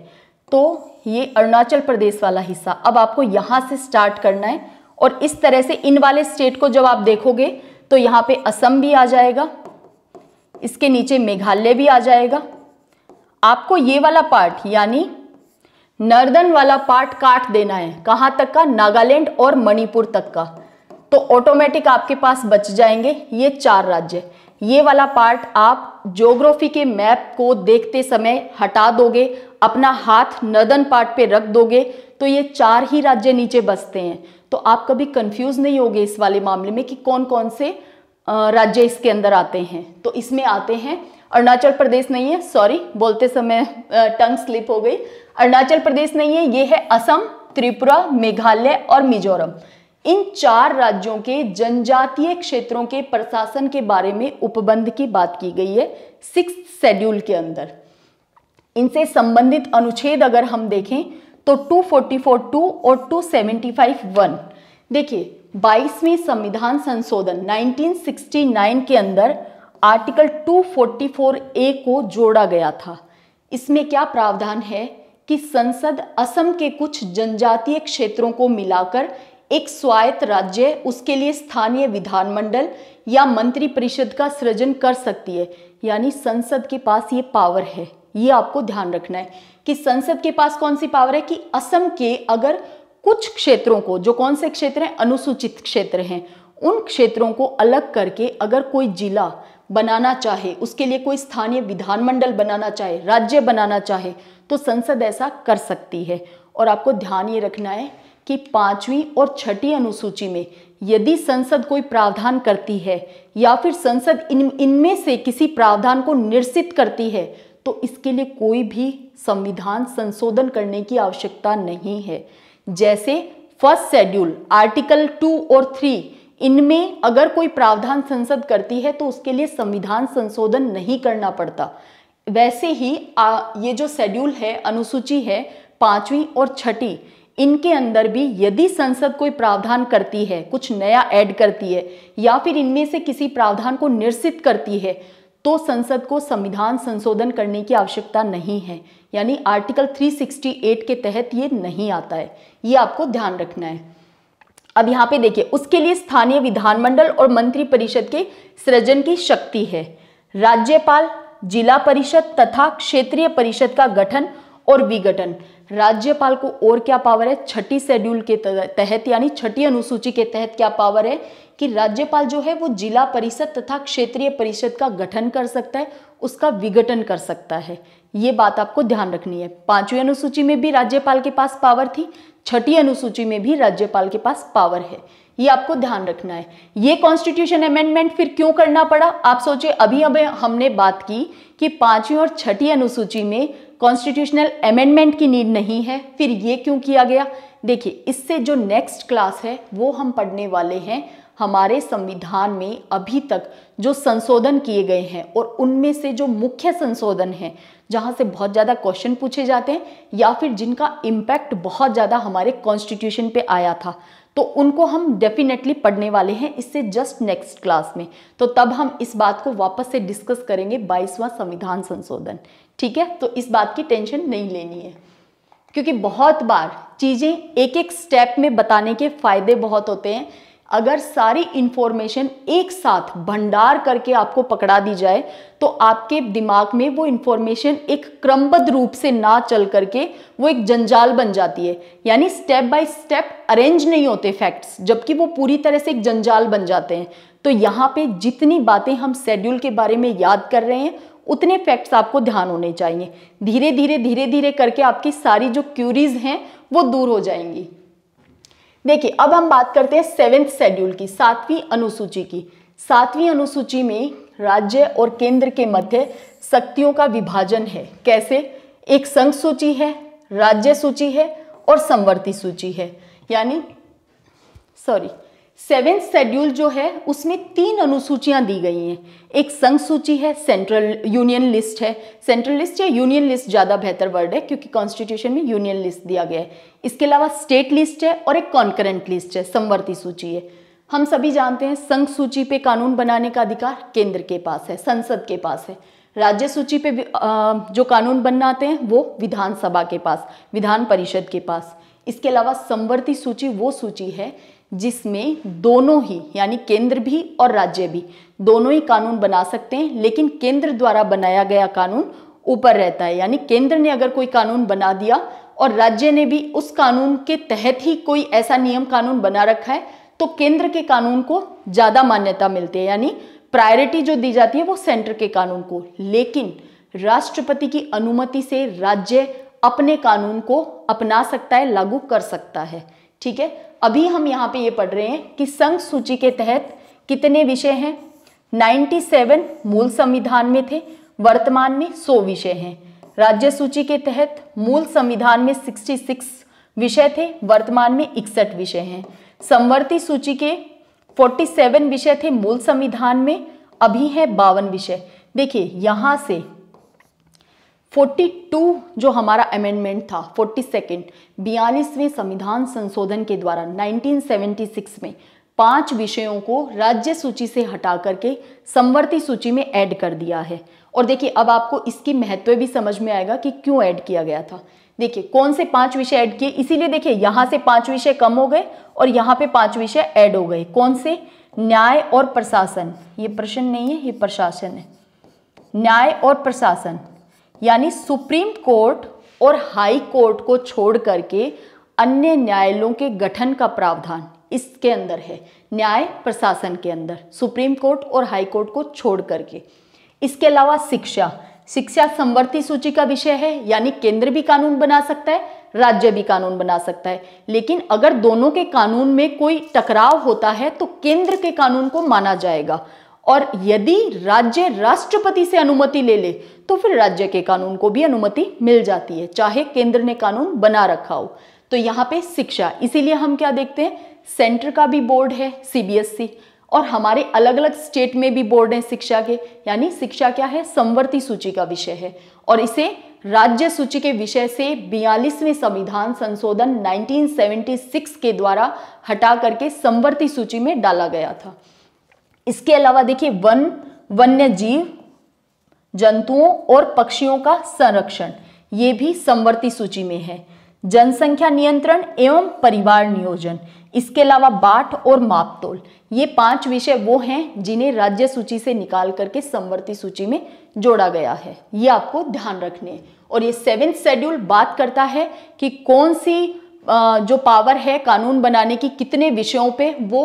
तो ये अरुणाचल प्रदेश वाला हिस्सा अब आपको यहाँ से स्टार्ट करना है और इस तरह से इन वाले स्टेट को जब आप देखोगे तो यहाँ पे असम भी आ जाएगा इसके नीचे मेघालय भी आ जाएगा आपको ये वाला पार्ट यानी नर्दन वाला पार्ट काट देना है कहाँ तक का नागालैंड और मणिपुर तक का तो ऑटोमेटिक आपके पास बच जाएंगे ये चार राज्य ये वाला पार्ट आप ज्योग्राफी के मैप को देखते समय हटा दोगे अपना हाथ नर्दन पार्ट पे रख दोगे तो ये चार ही राज्य नीचे बसते हैं तो आप कभी कंफ्यूज नहीं होगे इस वाले मामले में कि कौन कौन से राज्य इसके अंदर आते हैं तो इसमें आते हैं अरुणाचल प्रदेश नहीं है सॉरी बोलते समय टंग स्लिप हो गई अरुणाचल प्रदेश नहीं है ये है असम त्रिपुरा मेघालय और मिजोरम इन चार राज्यों के जनजातीय क्षेत्रों के प्रशासन के बारे में उपबंध की बात की गई है सिक्स शेड्यूल के अंदर इनसे संबंधित अनुच्छेद अगर हम देखें तो 244 2 और 275 1 देखिए 22वीं संविधान संशोधन 1969 के अंदर आर्टिकल 244 ए को जोड़ा गया था इसमें क्या प्रावधान है कि संसद असम के कुछ जनजातीय क्षेत्रों को मिलाकर एक स्वायत्त राज्य उसके लिए स्थानीय विधानमंडल या मंत्रिपरिषद का सृजन कर सकती है यानी संसद के पास ये पावर है ये आपको ध्यान रखना है कि संसद के पास कौन सी पावर है कि असम के अगर कुछ क्षेत्रों को जो कौन से क्षेत्र हैं अनुसूचित क्षेत्र हैं उन क्षेत्रों को अलग करके अगर कोई जिला बनाना चाहे उसके लिए कोई स्थानीय विधानमंडल बनाना चाहे राज्य बनाना चाहे तो संसद ऐसा कर सकती है और आपको ध्यान ये रखना है कि पांचवी और छठी अनुसूची में यदि संसद कोई प्रावधान करती है या फिर संसद इन इनमें से किसी प्रावधान को निरसित करती है तो इसके लिए कोई भी संविधान संशोधन करने की आवश्यकता नहीं है जैसे फर्स्ट शेड्यूल आर्टिकल टू और थ्री इनमें अगर कोई प्रावधान संसद करती है तो उसके लिए संविधान संशोधन नहीं करना पड़ता वैसे ही आ, ये जो शेड्यूल है अनुसूची है पांचवी और छठी इनके अंदर भी यदि संसद कोई प्रावधान करती है कुछ नया ऐड करती है या फिर इनमें से किसी प्रावधान को निरसित करती है तो संसद को संविधान संशोधन करने की आवश्यकता नहीं है यानी आर्टिकल 368 के तहत ये नहीं आता है ये आपको ध्यान रखना है अब यहाँ पे देखिए उसके लिए स्थानीय विधानमंडल और मंत्री परिषद के सृजन की शक्ति है राज्यपाल जिला परिषद तथा क्षेत्रीय परिषद का गठन और विघटन राज्यपाल को और क्या पावर है छठी शेड्यूल के तहत यानी छठी अनुसूची के तहत क्या पावर है कि राज्यपाल जो है वो जिला परिषद तथा क्षेत्रीय परिषद का गठन कर सकता है उसका विघटन कर सकता है ये बात आपको ध्यान रखनी है पांचवी अनुसूची में भी राज्यपाल के पास पावर थी छठी अनुसूची में भी राज्यपाल के पास पावर है ये आपको ध्यान रखना है ये कॉन्स्टिट्यूशन अमेंडमेंट फिर क्यों करना पड़ा आप सोचे अभी अभी हमने बात की कि पांचवी और छठी अनुसूची में कॉन्स्टिट्यूशनल अमेंडमेंट की नीड नहीं है फिर ये क्यों किया गया देखिए इससे जो नेक्स्ट क्लास है वो हम पढ़ने वाले हैं हमारे संविधान में अभी तक जो संशोधन किए गए हैं और उनमें से जो मुख्य संशोधन हैं जहाँ से बहुत ज़्यादा क्वेश्चन पूछे जाते हैं या फिर जिनका इम्पैक्ट बहुत ज़्यादा हमारे कॉन्स्टिट्यूशन पे आया था तो उनको हम डेफिनेटली पढ़ने वाले हैं इससे जस्ट नेक्स्ट क्लास में तो तब हम इस बात को वापस से डिस्कस करेंगे बाईसवां संविधान संशोधन ठीक है तो इस बात की टेंशन नहीं लेनी है क्योंकि बहुत बार चीज़ें एक एक स्टेप में बताने के फायदे बहुत होते हैं अगर सारी इंफॉर्मेशन एक साथ भंडार करके आपको पकड़ा दी जाए तो आपके दिमाग में वो इन्फॉर्मेशन एक क्रमबद्ध रूप से ना चल करके वो एक जंजाल बन जाती है यानी स्टेप बाय स्टेप अरेंज नहीं होते फैक्ट्स जबकि वो पूरी तरह से एक जंजाल बन जाते हैं तो यहाँ पे जितनी बातें हम शेड्यूल के बारे में याद कर रहे हैं उतने फैक्ट्स आपको ध्यान होने चाहिए धीरे धीरे धीरे धीरे करके आपकी सारी जो क्यूरीज हैं वो दूर हो जाएंगी देखिए अब हम बात करते हैं सेवेंथ शेड्यूल की सातवीं अनुसूची की सातवीं अनुसूची में राज्य और केंद्र के मध्य शक्तियों का विभाजन है कैसे एक संघ सूची है राज्य सूची है और संवर्ती सूची है यानी सॉरी सेवेंथ शेड्यूल जो है उसमें तीन अनुसूचियां दी गई हैं एक संघ सूची है सेंट्रल यूनियन लिस्ट है सेंट्रल लिस्ट या यूनियन लिस्ट ज़्यादा बेहतर वर्ड है क्योंकि कॉन्स्टिट्यूशन में यूनियन लिस्ट दिया गया है इसके अलावा स्टेट लिस्ट है और एक कॉन्करेंट लिस्ट है समवर्ती सूची है हम सभी जानते हैं संघ सूची पे कानून बनाने का अधिकार केंद्र के पास है संसद के पास है राज्य सूची पे जो कानून बनाते हैं वो विधानसभा के पास विधान परिषद के पास इसके अलावा समवर्ती सूची वो सूची है जिसमें दोनों ही यानी केंद्र भी और राज्य भी दोनों ही कानून बना सकते हैं लेकिन केंद्र द्वारा बनाया गया कानून ऊपर रहता है यानी केंद्र ने अगर कोई कानून बना दिया और राज्य ने भी उस कानून के तहत ही कोई ऐसा नियम कानून बना रखा है तो केंद्र के कानून को ज़्यादा मान्यता मिलती है यानी प्रायोरिटी जो दी जाती है वो सेंटर के कानून को लेकिन राष्ट्रपति की अनुमति से राज्य अपने कानून को अपना सकता है लागू कर सकता है ठीक है अभी हम यहाँ पे ये पढ़ रहे हैं कि संघ सूची के तहत कितने विषय हैं 97 मूल संविधान में थे वर्तमान में 100 विषय हैं राज्य सूची के तहत मूल संविधान में 66 विषय थे वर्तमान में इकसठ विषय हैं समवर्ती सूची के 47 विषय थे मूल संविधान में अभी है बावन विषय देखिए यहाँ से 42 जो हमारा अमेंडमेंट था फोर्टी सेकेंड बयालीसवें संविधान संशोधन के द्वारा 1976 में पांच विषयों को राज्य सूची से हटा करके समवर्ती सूची में ऐड कर दिया है और देखिए अब आपको इसकी महत्व भी समझ में आएगा कि क्यों ऐड किया गया था देखिए कौन से पांच विषय ऐड किए इसीलिए देखिए यहाँ से पांच विषय कम हो गए और यहाँ पे पांच विषय ऐड हो गए कौन से न्याय और प्रशासन ये प्रश्न नहीं है ये प्रशासन है न्याय और प्रशासन यानी सुप्रीम कोर्ट और हाई कोर्ट को छोड़ करके अन्य न्यायालयों के गठन का प्रावधान इसके अंदर है न्याय प्रशासन के अंदर सुप्रीम कोर्ट और हाई कोर्ट को छोड़ करके इसके अलावा शिक्षा शिक्षा संवर्ती सूची का विषय है यानी केंद्र भी कानून बना सकता है राज्य भी कानून बना सकता है लेकिन अगर दोनों के कानून में कोई टकराव होता है तो केंद्र के कानून को माना जाएगा और यदि राज्य राष्ट्रपति से अनुमति ले ले तो फिर राज्य के कानून को भी अनुमति मिल जाती है चाहे केंद्र ने कानून बना रखा हो तो यहाँ पे शिक्षा इसीलिए हम क्या देखते हैं सेंटर का भी बोर्ड है सीबीएसई और हमारे अलग अलग स्टेट में भी बोर्ड हैं शिक्षा के यानी शिक्षा क्या है संवर्ती सूची का विषय है और इसे राज्य सूची के विषय से बयालीसवें संविधान संशोधन 1976 के द्वारा हटा करके संवर्ती सूची में डाला गया था इसके अलावा देखिए वन वन्य जीव जंतुओं और पक्षियों का संरक्षण ये भी संवर्ती सूची में है जनसंख्या नियंत्रण एवं परिवार नियोजन इसके अलावा बाट और मापतोल ये पांच विषय वो हैं जिन्हें राज्य सूची से निकाल करके संवर्ती सूची में जोड़ा गया है ये आपको ध्यान रखने और ये सेवेंथ शेड्यूल बात करता है कि कौन सी जो पावर है कानून बनाने की कितने विषयों पे वो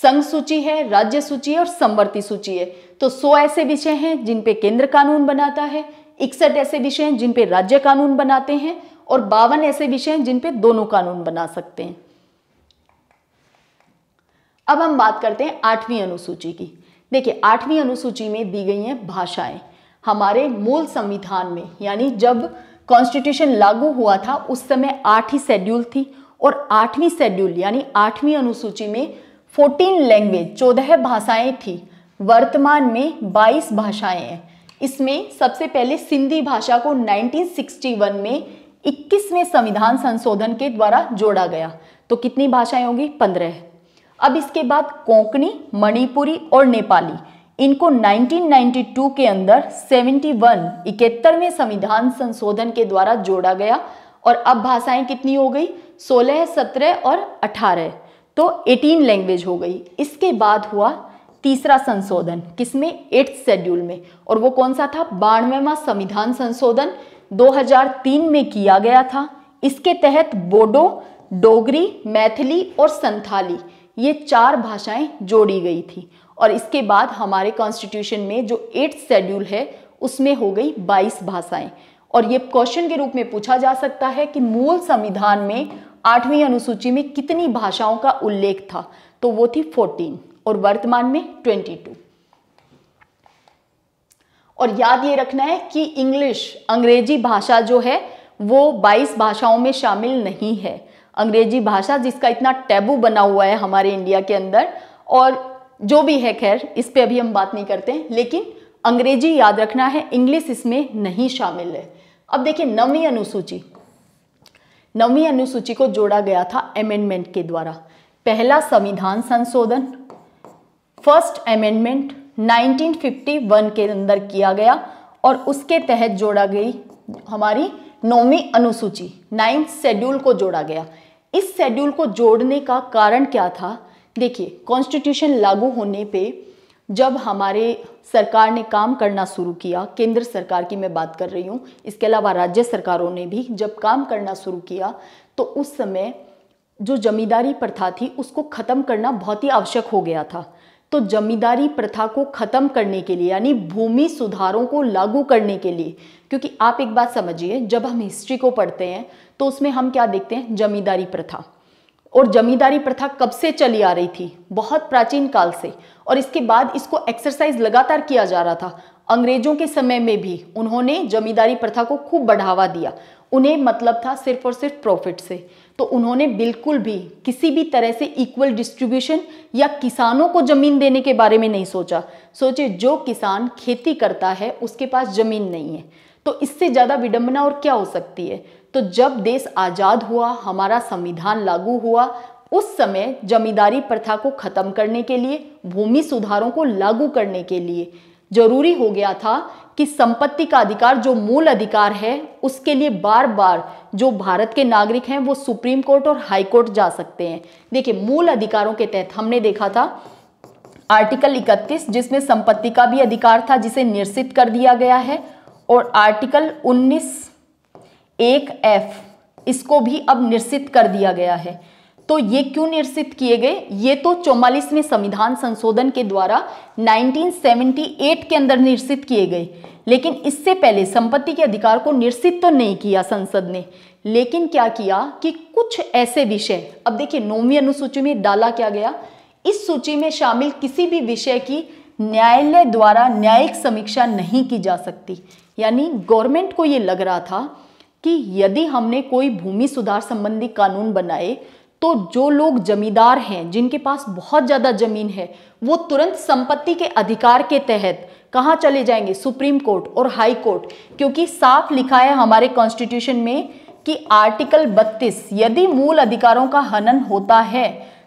संघ सूची है राज्य सूची है और संवर्ती सूची है तो 100 ऐसे विषय हैं जिन पे केंद्र कानून बनाता है इकसठ ऐसे विषय हैं जिन पे राज्य कानून बनाते हैं और बावन ऐसे विषय हैं जिन पे दोनों कानून बना सकते हैं अब हम बात करते हैं आठवीं अनुसूची की देखिए आठवीं अनुसूची में दी गई हैं भाषाएं हमारे मूल संविधान में यानी जब कॉन्स्टिट्यूशन लागू हुआ था उस समय आठ ही शेड्यूल थी और आठवीं शेड्यूल यानी आठवीं अनुसूची में फोर्टीन लैंग्वेज चौदह भाषाएं थी वर्तमान में बाईस भाषाएं हैं इसमें सबसे पहले सिंधी भाषा को 1961 में 21वें संविधान संशोधन के द्वारा जोड़ा गया तो कितनी भाषाएं होंगी पंद्रह अब इसके बाद कोंकणी मणिपुरी और नेपाली इनको 1992 के अंदर 71 इकहत्तरवें संविधान संशोधन के द्वारा जोड़ा गया और अब भाषाएं कितनी हो गई 16, 17 और 18 तो 18 लैंग्वेज हो गई इसके बाद हुआ तीसरा संशोधन किसमें एट्थ शेड्यूल में और वो कौन सा था बानवेवा संविधान संशोधन 2003 में किया गया था इसके तहत बोडो डोगरी मैथिली और संथाली ये चार भाषाएं जोड़ी गई थी और इसके बाद हमारे कॉन्स्टिट्यूशन में जो एट्थ शेड्यूल है उसमें हो गई बाईस भाषाएं और ये क्वेश्चन के रूप में पूछा जा सकता है कि मूल संविधान में आठवीं अनुसूची में कितनी भाषाओं का उल्लेख था तो वो थी फोर्टीन और वर्तमान में ट्वेंटी टू और याद ये रखना है कि इंग्लिश अंग्रेजी भाषा जो है वो 22 भाषाओं में शामिल नहीं है अंग्रेजी भाषा जिसका इतना टैबू बना हुआ है हमारे इंडिया के अंदर और जो भी है खैर इस पर अभी हम बात नहीं करते लेकिन अंग्रेजी याद रखना है इंग्लिश इसमें नहीं शामिल है अब देखिए नवी अनुसूची नवी अनुसूची को जोड़ा गया था अमेंडमेंट के द्वारा पहला संविधान संशोधन फर्स्ट अमेंडमेंट 1951 के अंदर किया गया और उसके तहत जोड़ा गई हमारी नौवीं अनुसूची नाइन्थ शेड्यूल को जोड़ा गया इस शेड्यूल को जोड़ने का कारण क्या था देखिए कॉन्स्टिट्यूशन लागू होने पे जब हमारे सरकार ने काम करना शुरू किया केंद्र सरकार की मैं बात कर रही हूँ इसके अलावा राज्य सरकारों ने भी जब काम करना शुरू किया तो उस समय जो जमींदारी प्रथा थी उसको ख़त्म करना बहुत ही आवश्यक हो गया था तो जमींदारी प्रथा को ख़त्म करने के लिए यानी भूमि सुधारों को लागू करने के लिए क्योंकि आप एक बात समझिए जब हम हिस्ट्री को पढ़ते हैं तो उसमें हम क्या देखते हैं जमींदारी प्रथा और जमींदारी प्रथा कब से चली आ रही थी बहुत प्राचीन काल से और इसके बाद इसको एक्सरसाइज लगातार किया जा रहा था अंग्रेजों के समय में भी उन्होंने जमींदारी प्रथा को खूब बढ़ावा दिया उन्हें मतलब था सिर्फ और सिर्फ प्रॉफिट से तो उन्होंने बिल्कुल भी किसी भी तरह से इक्वल डिस्ट्रीब्यूशन या किसानों को ज़मीन देने के बारे में नहीं सोचा सोचे जो किसान खेती करता है उसके पास ज़मीन नहीं है तो इससे ज़्यादा विडंबना और क्या हो सकती है तो जब देश आज़ाद हुआ हमारा संविधान लागू हुआ उस समय जमींदारी प्रथा को खत्म करने के लिए भूमि सुधारों को लागू करने के लिए जरूरी हो गया था कि संपत्ति का अधिकार जो मूल अधिकार है उसके लिए बार बार जो भारत के नागरिक हैं वो सुप्रीम कोर्ट और हाई कोर्ट जा सकते हैं देखिए मूल अधिकारों के तहत हमने देखा था आर्टिकल 31 जिसमें संपत्ति का भी अधिकार था जिसे निरसित कर दिया गया है और आर्टिकल 19 एक एफ इसको भी अब निरसित कर दिया गया है तो ये क्यों निर्षित किए गए ये तो चौवालीसवें संविधान संशोधन के द्वारा 1978 के अंदर निर्षित किए गए लेकिन इससे पहले संपत्ति के अधिकार को निर्षित तो नहीं किया संसद ने लेकिन क्या किया कि कुछ ऐसे विषय अब देखिए नौवीं अनुसूची में डाला क्या गया इस सूची में शामिल किसी भी विषय की न्यायालय द्वारा न्यायिक समीक्षा नहीं की जा सकती यानी गवर्नमेंट को ये लग रहा था कि यदि हमने कोई भूमि सुधार संबंधी कानून बनाए तो जो लोग जमींदार हैं जिनके पास बहुत ज़्यादा ज़मीन है वो तुरंत संपत्ति के अधिकार के तहत कहाँ चले जाएंगे सुप्रीम कोर्ट और हाई कोर्ट क्योंकि साफ लिखा है हमारे कॉन्स्टिट्यूशन में कि आर्टिकल 32 यदि मूल अधिकारों का हनन होता है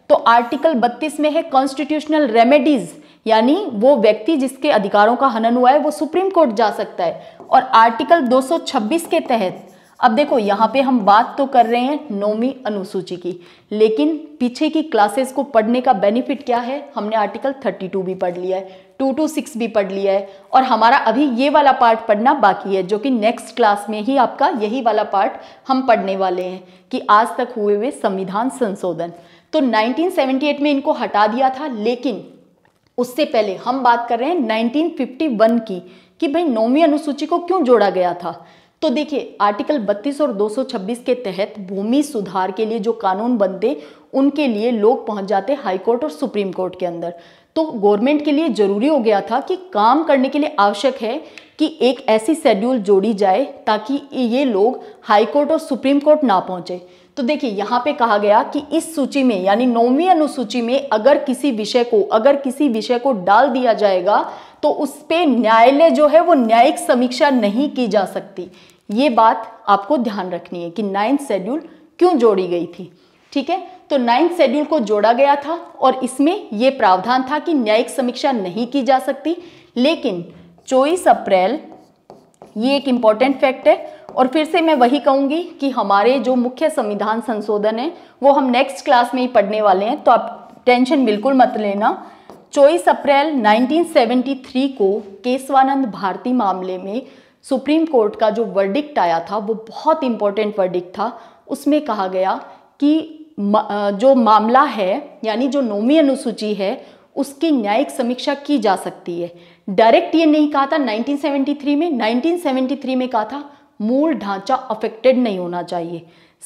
तो आर्टिकल 32 में है कॉन्स्टिट्यूशनल रेमेडीज यानी वो व्यक्ति जिसके अधिकारों का हनन हुआ है वो सुप्रीम कोर्ट जा सकता है और आर्टिकल 226 के तहत अब देखो यहाँ पे हम बात तो कर रहे हैं नौवीं अनुसूची की लेकिन पीछे की क्लासेस को पढ़ने का बेनिफिट क्या है हमने आर्टिकल 32 भी पढ़ लिया है 226 भी पढ़ लिया है और हमारा अभी ये वाला पार्ट पढ़ना बाकी है जो कि नेक्स्ट क्लास में ही आपका यही वाला पार्ट हम पढ़ने वाले हैं कि आज तक हुए हुए संविधान संशोधन तो नाइनटीन में इनको हटा दिया था लेकिन उससे पहले हम बात कर रहे हैं नाइनटीन की कि भाई नौवीं अनुसूची को क्यों जोड़ा गया था तो देखिए आर्टिकल 32 और 226 के तहत भूमि सुधार के लिए जो कानून बनते उनके लिए लोग पहुंच जाते हाईकोर्ट और सुप्रीम कोर्ट के अंदर तो गवर्नमेंट के लिए जरूरी हो गया था कि काम करने के लिए आवश्यक है कि एक ऐसी शेड्यूल जोड़ी जाए ताकि ये लोग हाईकोर्ट और सुप्रीम कोर्ट ना पहुंचे तो देखिए यहाँ पे कहा गया कि इस सूची में यानी नौवीं अनुसूची में अगर किसी विषय को अगर किसी विषय को डाल दिया जाएगा तो उस पर न्यायालय जो है वो न्यायिक समीक्षा नहीं की जा सकती ये बात आपको ध्यान रखनी है कि नाइन्थ शेड्यूल क्यों जोड़ी गई थी ठीक है तो नाइन्थ शेड्यूल को जोड़ा गया था और इसमें यह प्रावधान था कि न्यायिक समीक्षा नहीं की जा सकती लेकिन चौबीस अप्रैल ये एक इंपॉर्टेंट फैक्ट है और फिर से मैं वही कहूँगी कि हमारे जो मुख्य संविधान संशोधन है वो हम नेक्स्ट क्लास में ही पढ़ने वाले हैं तो आप टेंशन बिल्कुल मत लेना चौबीस अप्रैल 1973 को केशवानंद भारती मामले में सुप्रीम कोर्ट का जो वर्डिक्ट आया था वो बहुत इंपॉर्टेंट वर्डिक्ट था उसमें कहा गया कि जो मामला है यानी जो नौवीं अनुसूची है उसकी न्यायिक समीक्षा की जा सकती है डायरेक्ट ये नहीं कहा था 1973 में 1973 में कहा था मूल ढांचा अफेक्टेड नहीं होना चाहिए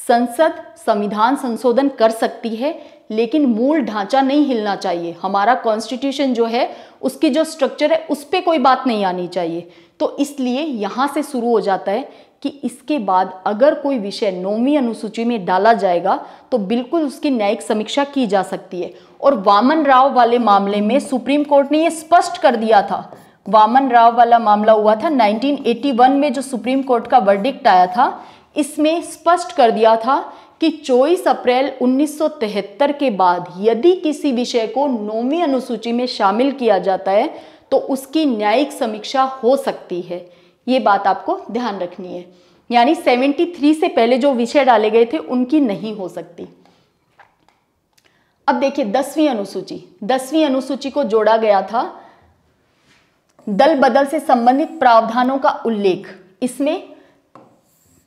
संसद संविधान संशोधन कर सकती है लेकिन मूल ढांचा नहीं हिलना चाहिए हमारा कॉन्स्टिट्यूशन जो है उसकी जो स्ट्रक्चर है उस पर कोई बात नहीं आनी चाहिए तो इसलिए यहाँ से शुरू हो जाता है कि इसके बाद अगर कोई विषय नौवीं अनुसूची में डाला जाएगा तो बिल्कुल उसकी न्यायिक समीक्षा की जा सकती है और वामन राव वाले मामले में सुप्रीम कोर्ट ने यह स्पष्ट कर दिया था वामन राव वाला मामला हुआ था 1981 में जो सुप्रीम कोर्ट का वर्डिक्ट आया था इसमें स्पष्ट कर दिया था कि 24 अप्रैल 1973 के बाद यदि किसी विषय को नौवीं अनुसूची में शामिल किया जाता है तो उसकी न्यायिक समीक्षा हो सकती है ये बात आपको ध्यान रखनी है यानी 73 से पहले जो विषय डाले गए थे उनकी नहीं हो सकती अब देखिए दसवीं अनुसूची दसवीं अनुसूची को जोड़ा गया था दल बदल से संबंधित प्रावधानों का उल्लेख इसमें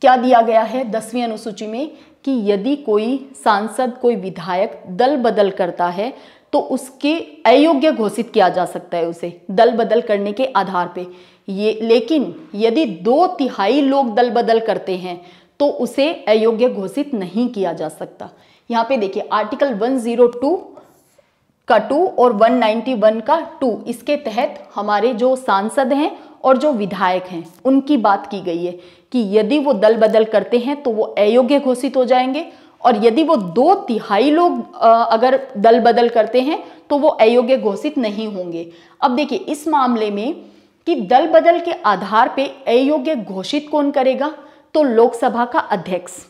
क्या दिया गया है दसवीं अनुसूची में कि यदि कोई सांसद कोई विधायक दल बदल करता है तो उसके अयोग्य घोषित किया जा सकता है उसे दल बदल करने के आधार पे ये लेकिन यदि दो तिहाई लोग दल बदल करते हैं तो उसे अयोग्य घोषित नहीं किया जा सकता यहाँ पे देखिए आर्टिकल 102 का टू और 191 का टू इसके तहत हमारे जो सांसद हैं और जो विधायक हैं उनकी बात की गई है कि यदि वो दल बदल करते हैं तो वो अयोग्य घोषित हो जाएंगे और यदि वो दो तिहाई लोग अगर दल बदल करते हैं तो वो अयोग्य घोषित नहीं होंगे अब देखिए इस मामले में कि दल बदल के आधार पे अयोग्य घोषित कौन करेगा तो लोकसभा का अध्यक्ष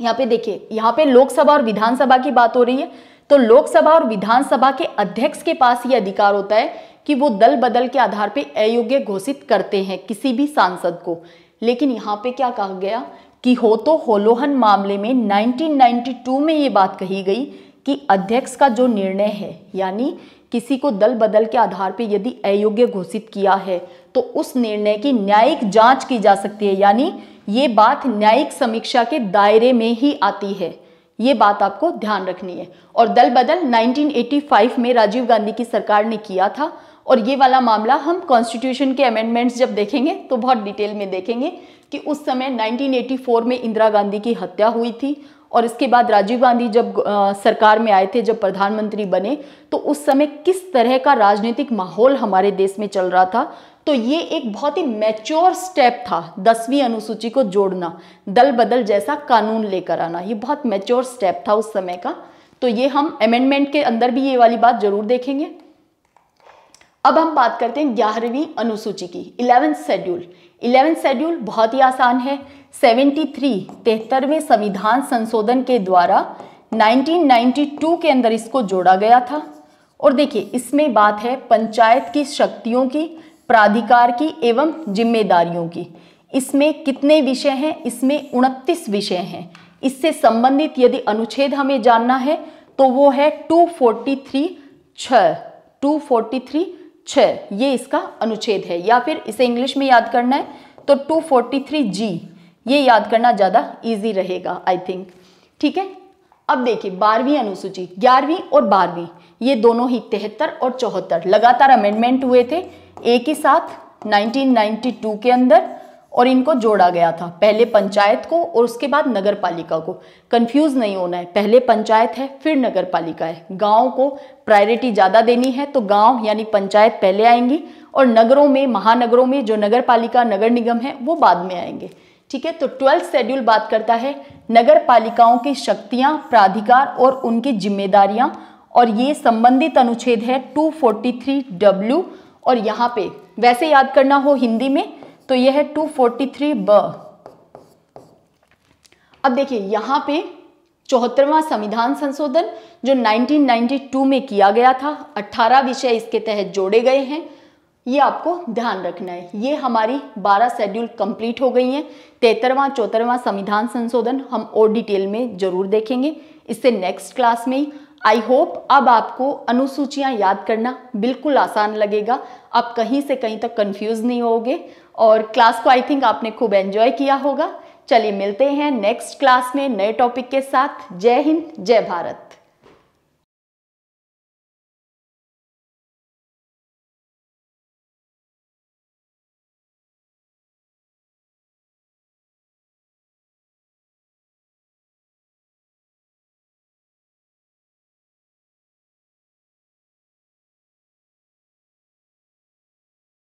यहाँ पे देखिए यहाँ पे लोकसभा और विधानसभा की बात हो रही है तो लोकसभा और विधानसभा के अध्यक्ष के पास ये अधिकार होता है कि वो दल बदल के आधार पे अयोग्य घोषित करते हैं किसी भी सांसद को लेकिन यहाँ पे क्या कहा गया कि हो तो होलोहन मामले में 1992 में ये बात कही गई कि अध्यक्ष का जो निर्णय है यानी किसी को दल बदल के आधार पर यदि अयोग्य घोषित किया है तो उस निर्णय की न्यायिक जांच की जा सकती है यानी ये बात न्यायिक समीक्षा के दायरे में ही आती है ये बात आपको ध्यान रखनी है और दल बदल 1985 में राजीव गांधी की सरकार ने किया था और ये वाला मामला हम कॉन्स्टिट्यूशन के अमेंडमेंट्स जब देखेंगे तो बहुत डिटेल में देखेंगे कि उस समय 1984 में इंदिरा गांधी की हत्या हुई थी और इसके बाद राजीव गांधी जब आ, सरकार में आए थे जब प्रधानमंत्री बने तो उस समय किस तरह का राजनीतिक माहौल हमारे देश में चल रहा था तो ये एक बहुत ही मैच्योर स्टेप था दसवीं अनुसूची को जोड़ना दल बदल जैसा कानून लेकर आना ये बहुत मैच्योर स्टेप था उस समय का तो ये हम अमेंडमेंट के अंदर भी ये वाली बात जरूर देखेंगे अब हम बात करते हैं ग्यारहवीं अनुसूची की इलेवेंथ शेड्यूल इलेवेंथ शेड्यूल बहुत ही आसान है 73 थ्री तिहत्तरवें संविधान संशोधन के द्वारा 1992 के अंदर इसको जोड़ा गया था और देखिए इसमें बात है पंचायत की शक्तियों की प्राधिकार की एवं जिम्मेदारियों की इसमें कितने विषय हैं इसमें उनतीस विषय हैं इससे संबंधित यदि अनुच्छेद हमें जानना है तो वो है टू फोर्टी थ्री छ टू फोर्टी थ्री छ ये इसका अनुच्छेद है या फिर इसे इंग्लिश में याद करना है तो टू फोर्टी थ्री जी ये याद करना ज़्यादा इजी रहेगा आई थिंक ठीक है अब देखिए बारहवीं अनुसूची ग्यारहवीं और बारहवीं ये दोनों ही तिहत्तर और चौहत्तर लगातार अमेंडमेंट हुए थे एक ही साथ 1992 के अंदर और इनको जोड़ा गया था पहले पंचायत को और उसके बाद नगर पालिका को कंफ्यूज नहीं होना है पहले पंचायत है फिर नगर पालिका है गाँव को प्रायोरिटी ज़्यादा देनी है तो गाँव यानी पंचायत पहले आएंगी और नगरों में महानगरों में जो नगर पालिका नगर निगम है वो बाद में आएंगे ठीक है तो ट्वेल्थ शेड्यूल बात करता है नगर पालिकाओं की शक्तियाँ प्राधिकार और उनकी जिम्मेदारियाँ और ये संबंधित अनुच्छेद है थ्री डब्ल्यू और यहाँ पे वैसे याद करना हो हिंदी में तो यह है थ्री ब अब देखिए यहाँ पे चौहत्तरवा संविधान संशोधन जो 1992 में किया गया था 18 विषय इसके तहत जोड़े गए हैं ये आपको ध्यान रखना है ये हमारी 12 शेड्यूल कंप्लीट हो गई हैं तेहत्तरवां चौहत्तरवां संविधान संशोधन हम और डिटेल में जरूर देखेंगे इससे नेक्स्ट क्लास में आई होप अब आपको अनुसूचियां याद करना बिल्कुल आसान लगेगा आप कहीं से कहीं तक कंफ्यूज नहीं होगे और क्लास को आई थिंक आपने खूब एंजॉय किया होगा चलिए मिलते हैं नेक्स्ट क्लास में नए टॉपिक के साथ जय हिंद जय भारत